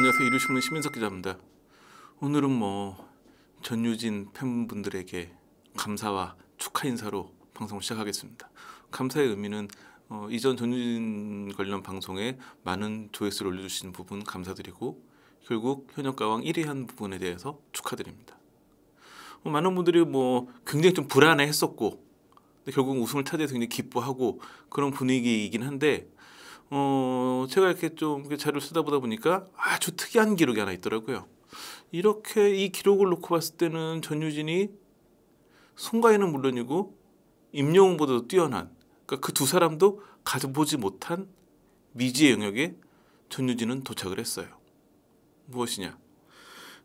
안녕하세요. 일요신문 시민석 기자입니다. 오늘은 뭐 전유진 팬분들에게 감사와 축하 인사로 방송을 시작하겠습니다. 감사의 의미는 어, 이전 전유진 관련 방송에 많은 조회수를 올려주신 부분 감사드리고 결국 현역가왕 1위 한 부분에 대해서 축하드립니다. 어, 많은 분들이 뭐 굉장히 좀 불안해했었고 결국 우승을 차지해서 굉장히 기뻐하고 그런 분위기이긴 한데 어, 제가 이렇게 좀 자료를 쓰다 보다 보니까 아주 특이한 기록이 하나 있더라고요. 이렇게 이 기록을 놓고 봤을 때는 전유진이 송가인은 물론이고 임영웅보다도 뛰어난 그두 그러니까 그 사람도 가보지 못한 미지의 영역에 전유진은 도착을 했어요. 무엇이냐?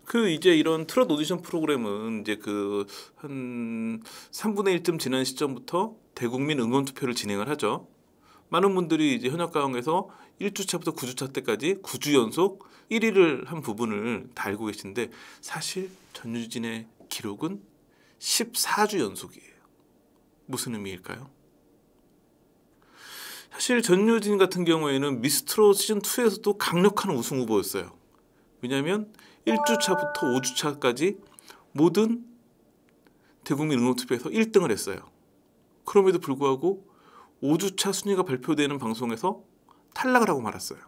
그 이제 이런 트롯 오디션 프로그램은 이제 그 한 3분의 1쯤 지난 시점부터 대국민 응원 투표를 진행을 하죠. 많은 분들이 이제 현역 가운데서 1주차부터 9주차 때까지 9주 연속 1위를 한 부분을 달고 계신데 사실 전유진의 기록은 14주 연속이에요. 무슨 의미일까요? 사실 전유진 같은 경우에는 미스트로 시즌2에서도 강력한 우승 후보였어요. 왜냐하면 1주차부터 5주차까지 모든 대국민 응원투표에서 1등을 했어요. 그럼에도 불구하고 5주차 순위가 발표되는 방송에서 탈락을 하고 말았어요.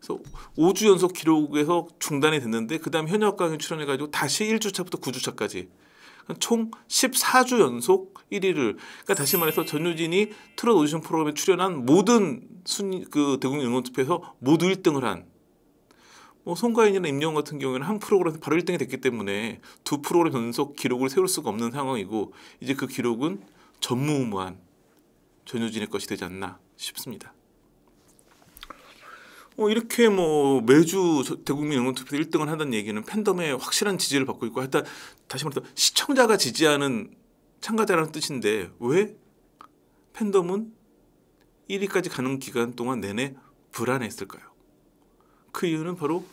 그래서 5주 연속 기록에서 중단이 됐는데 그다음 현역 강연 출연해 가지고 다시 1주차부터 9주차까지 총 14주 연속 1위를 그러니까 다시 말해서 전유진이 트롯 오디션 프로그램에 출연한 모든 순위 그 대국 응원 투표에서 모두 1등을 한 뭐, 송가인이나 임영웅 같은 경우에는 한 프로그램에서 바로 1등이 됐기 때문에 두 프로그램 연속 기록을 세울 수가 없는 상황이고, 이제 그 기록은 전무후무한 전효진의 것이 되지 않나 싶습니다. 어, 이렇게 뭐 매주 대국민 응원 투표 1등을 한다는 얘기는 팬덤의 확실한 지지를 받고 있고 일단 다시 말해서 시청자가 지지하는 참가자라는 뜻인데 왜 팬덤은 1위까지 가는 기간 동안 내내 불안했을까요? 그 이유는 바로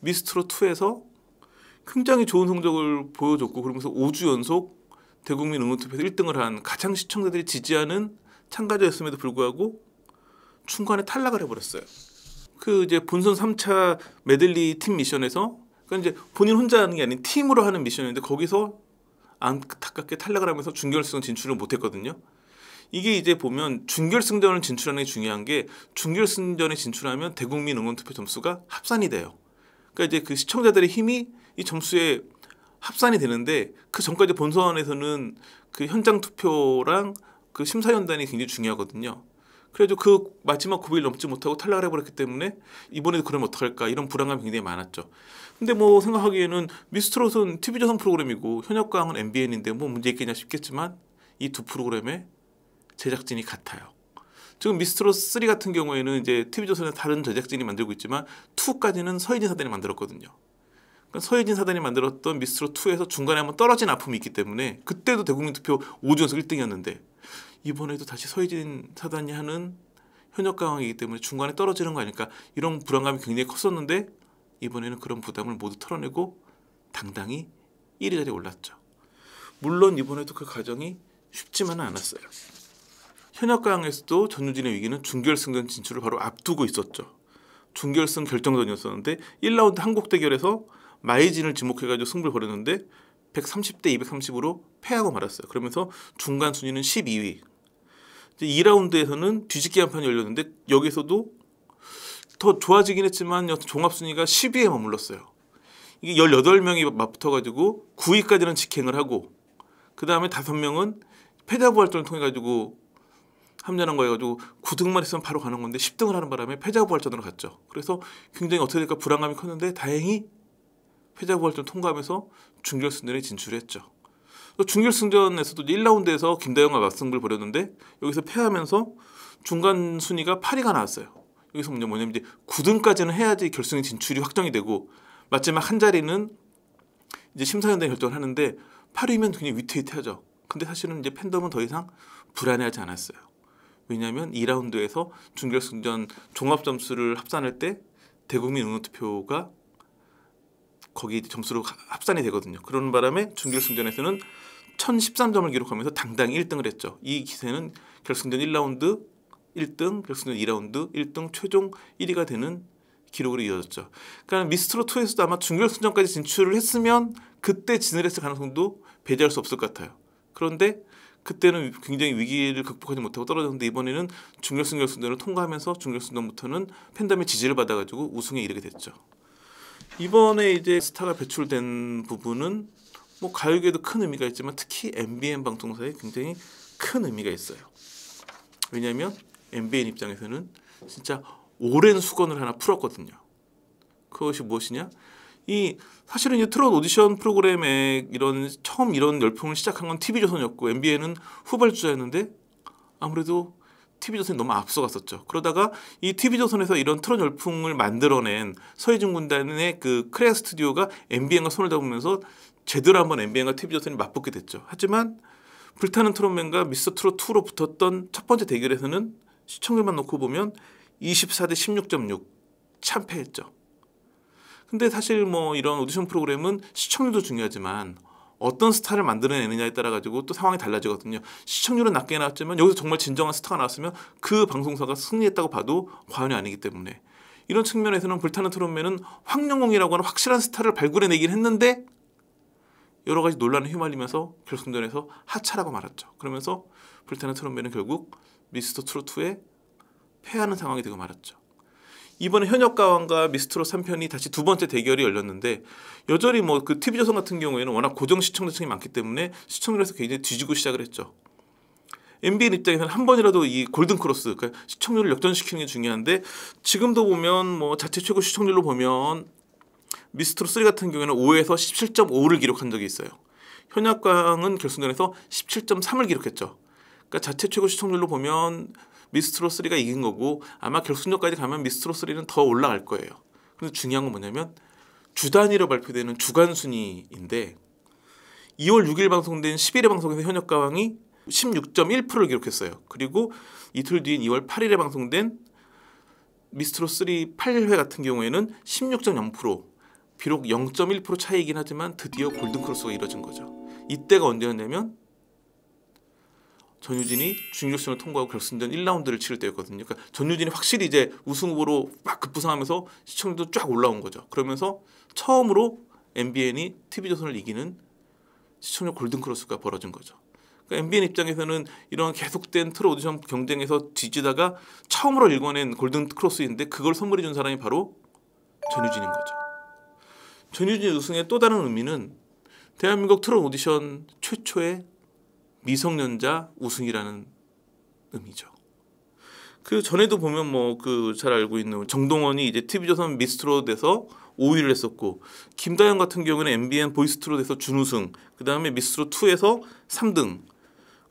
미스트로 2에서 굉장히 좋은 성적을 보여줬고 그러면서 5주 연속 대국민 응원 투표 1등을 한 가장 시청자들이 지지하는 참가자였음에도 불구하고 중간에 탈락을 해버렸어요. 그 이제 본선 3차 메들리 팀 미션에서 그 이제 본인 혼자 하는 게 아닌 팀으로 하는 미션인데 거기서 안타깝게 탈락을 하면서 준결승 진출을 못했거든요. 이게 이제 보면 준결승전을 진출하는 게 중요한 게 준결승전에 진출하면 대국민 응원 투표 점수가 합산이 돼요. 그러니까 이제 그 시청자들의 힘이 이 점수에 합산이 되는데 그 전까지 본선에서는 그 현장 투표랑 그심사연단이 굉장히 중요하거든요. 그래도 그 마지막 9일 넘지 못하고 탈락을 해버렸기 때문에 이번에도 그러면 어떡할까 이런 불안감이 굉장히 많았죠. 근데 뭐 생각하기에는 미스트롯은 TV조선 프로그램이고 현역과항은 MBN인데 뭐 문제 있겠냐 싶겠지만 이 두 프로그램의 제작진이 같아요. 지금 미스트롯 3 같은 경우에는 이제 TV조선의 다른 제작진이 만들고 있지만 2까지는 서예진 사단이 만들었거든요. 그러니까 서예진 사단이 만들었던 미스트롯 2에서 중간에 한번 떨어진 아픔이 있기 때문에 그때도 대국민 투표 5주 연속 1등이었는데 이번에도 다시 서희진 사단이 하는 현역 강황이기 때문에 중간에 떨어지는 거 아닐까 이런 불안감이 굉장히 컸었는데 이번에는 그런 부담을 모두 털어내고 당당히 1위 자리에 올랐죠. 물론 이번에도 그 과정이 쉽지만은 않았어요. 현역 강황에서도 전유진의 위기는 준결승전 진출을 바로 앞두고 있었죠. 준결승 결정전이었었는데 1라운드 한국 대결에서 마이진을 지목해가지고 승부를 벌였는데 130대 230으로 패하고 말았어요. 그러면서 중간 순위는 12위. 2라운드에서는 뒤집기 한 판이 열렸는데 여기서도 더 좋아지긴 했지만 종합순위가 10위에 머물렀어요. 이게 18명이 맞붙어가지고 9위까지는 직행을 하고 그 다음에 5명은 패자부 활전을 통해 가지고 합류하는 거여가지고 9등만 했으면 바로 가는 건데 10등을 하는 바람에 패자부 활전으로 갔죠. 그래서 굉장히 어떻게 될까 불안감이 컸는데 다행히 패자부 활전 통과하면서 준결승전에 진출했죠. 중결승전에서도 1라운드에서 김대영과 맞승부를 벌였는데 여기서 패하면서 중간 순위가 8위가 나왔어요. 여기서 뭐냐면 이제 9등까지는 해야지 결승에 진출이 확정이 되고 마지막 한 자리는 이제 심사위원회 결정을 하는데 8위면 굉장히 위태위태하죠. 근데 사실은 이제 팬덤은 더 이상 불안해하지 않았어요. 왜냐하면 2라운드에서 중결승전 종합 점수를 합산할 때 대국민 응원 투표가 거기 점수로 합산이 되거든요. 그런 바람에 준결승전에서는 1013점을 기록하면서 당당히 1등을 했죠. 이 기세는 결승전 1라운드 1등, 결승전 2라운드 1등, 최종 1위가 되는 기록으로 이어졌죠. 그러니까 미스트로 2에서도 아마 준결승전까지 진출을 했으면 그때 진을 했을 가능성도 배제할 수 없을 것 같아요. 그런데 그때는 굉장히 위기를 극복하지 못하고 떨어졌는데 이번에는 중결승 결승전을 통과하면서 중결승전부터는 팬덤의 지지를 받아가지고 우승에 이르게 됐죠. 이번에 이제 스타가 배출된 부분은 뭐 가요계도 큰 의미가 있지만 특히 MBN 방송사에 굉장히 큰 의미가 있어요. 왜냐하면 MBN 입장에서는 진짜 오랜 수건을 하나 풀었거든요. 그것이 무엇이냐? 이 사실은 이 트롯 오디션 프로그램에 이런 처음 이런 열풍을 시작한 건 TV조선이었고 MBN은 후발주자였는데 아무래도 TV조선이 너무 앞서갔었죠. 그러다가 이 TV조선에서 이런 트롯 열풍을 만들어낸 서해중 군단의 그 크레아 스튜디오가 MBN과 손을 잡으면서 제대로 한번 MBN과 TV조선이 맞붙게 됐죠. 하지만 불타는 트롯맨과 미스터 트롯 2로 붙었던 첫 번째 대결에서는 시청률만 놓고 보면 24대 16.6 참패했죠. 근데 사실 뭐 이런 오디션 프로그램은 시청률도 중요하지만 어떤 스타를 만들어내느냐에 따라 가지고 또 상황이 달라지거든요. 시청률은 낮게 나왔지만 여기서 정말 진정한 스타가 나왔으면 그 방송사가 승리했다고 봐도 과언이 아니기 때문에 이런 측면에서는 불타는 트롯맨은 황영웅이라고 하는 확실한 스타를 발굴해내긴 했는데 여러 가지 논란에 휘말리면서 결승전에서 하차라고 말았죠. 그러면서 불타는 트롯맨은 결국 미스터 트롯2에 패하는 상황이 되고 말았죠. 이번에 현역 가왕과 미스트롯 3편이 다시 두 번째 대결이 열렸는데 여전히 뭐그 TV조선 같은 경우에는 워낙 고정 시청자층이 많기 때문에 시청률에서 굉장히 뒤지고 시작을 했죠. MBN 입장에서는 한 번이라도 이 골든 크로스 그러니까 시청률을 역전시키는 게 중요한데 지금도 보면 뭐 자체 최고 시청률로 보면 미스트롯 3 같은 경우에는 5에서 17.5를 기록한 적이 있어요. 현역광은 결승전에서 17.3을 기록했죠. 그러니까 자체 최고 시청률로 보면 미스트로 3가 이긴 거고 아마 결순전까지 가면 미스트로 3는 더 올라갈 거예요. 근데 중요한 건 뭐냐면 주 단위로 발표되는 주간 순위인데 2월 6일 방송된 11회 방송에서 현역 가왕이 16.1%를 기록했어요. 그리고 이틀 뒤인 2월 8일에 방송된 미스트로 3 8회 같은 경우에는 16.0% 비록 0.1%차이긴 하지만 드디어 골든크로스가 이뤄진 거죠. 이때가 언제였냐면 전유진이 중결승을 통과하고 결승전 1라운드를 치를 때였거든요. 그러니까 전유진이 확실히 이제 우승 후보로 막 급부상하면서 시청률도 쫙 올라온 거죠. 그러면서 처음으로 MBN이 TV조선을 이기는 시청률 골든크로스가 벌어진 거죠. 그러니까 MBN 입장에서는 이런 계속된 트롯 오디션 경쟁에서 뒤지다가 처음으로 일궈낸 골든크로스인데 그걸 선물해 준 사람이 바로 전유진인 거죠. 전유진 우승의 또 다른 의미는 대한민국 트롯 오디션 최초의 미성년자 우승이라는 의미죠. 그 전에도 보면 뭐 그 잘 알고 있는 정동원이 이제 TV조선 미스트롯에서 5위를 했었고 김다영 같은 경우는 MBN 보이스트롯에서 준우승, 그 다음에 미스트롯 2에서 3등,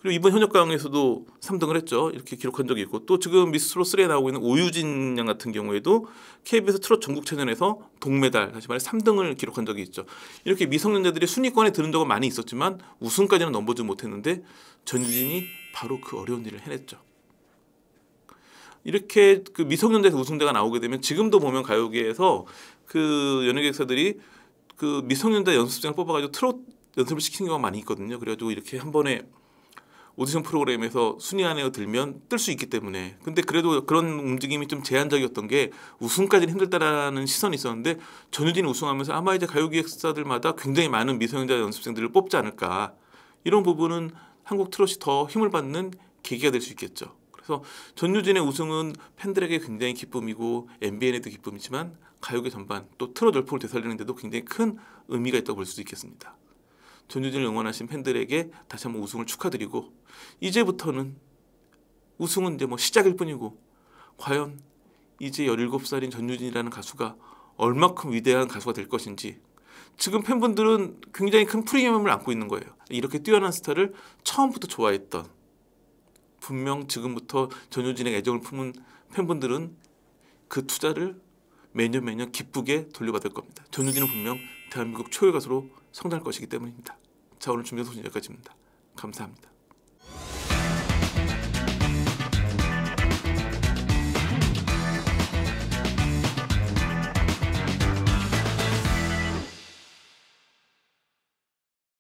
그리고 이번 현역강에서도 3등을 했죠. 이렇게 기록한 적이 있고 또 지금 미스트롯 3에 나오고 있는 오유진 양 같은 경우에도 KBS 트롯 전국 체전에서 동메달 다시 말해 3등을 기록한 적이 있죠. 이렇게 미성년자들이 순위권에 드는 적은 많이 있었지만 우승까지는 넘보지 못했는데 전진이 바로 그 어려운 일을 해냈죠. 이렇게 그 미성년자에서 우승자가 나오게 되면 지금도 보면 가요계에서 그연예기사들이그 미성년자 연습생을 뽑아가지고 트롯 연습을 시키는 경우가 많이 있거든요. 그래가지고 이렇게 한 번에 오디션 프로그램에서 순위 안에 들면 뜰 수 있기 때문에 근데 그래도 그런 움직임이 좀 제한적이었던 게 우승까지는 힘들다라는 시선이 있었는데 전유진이 우승하면서 아마 이제 가요기획사들마다 굉장히 많은 미성년자 연습생들을 뽑지 않을까 이런 부분은 한국 트롯이 더 힘을 받는 계기가 될 수 있겠죠. 그래서 전유진의 우승은 팬들에게 굉장히 기쁨이고 MBN에도 기쁨이지만 가요계 전반 또 트롯 열풍을 되살리는데도 굉장히 큰 의미가 있다고 볼 수도 있겠습니다. 전유진을 응원하신 팬들에게 다시 한번 우승을 축하드리고 이제부터는 우승은 이제 뭐 시작일 뿐이고 과연 이제 17살인 전유진이라는 가수가 얼마큼 위대한 가수가 될 것인지 지금 팬분들은 굉장히 큰 프리미엄을 안고 있는 거예요. 이렇게 뛰어난 스타를 처음부터 좋아했던 분명 지금부터 전효진의 애정을 품은 팬분들은 그 투자를 매년 매년 기쁘게 돌려받을 겁니다. 전효진은 분명 대한민국 초유의 가수로 성장할 것이기 때문입니다. 자 오늘 준비한 소식 여기까지입니다. 감사합니다.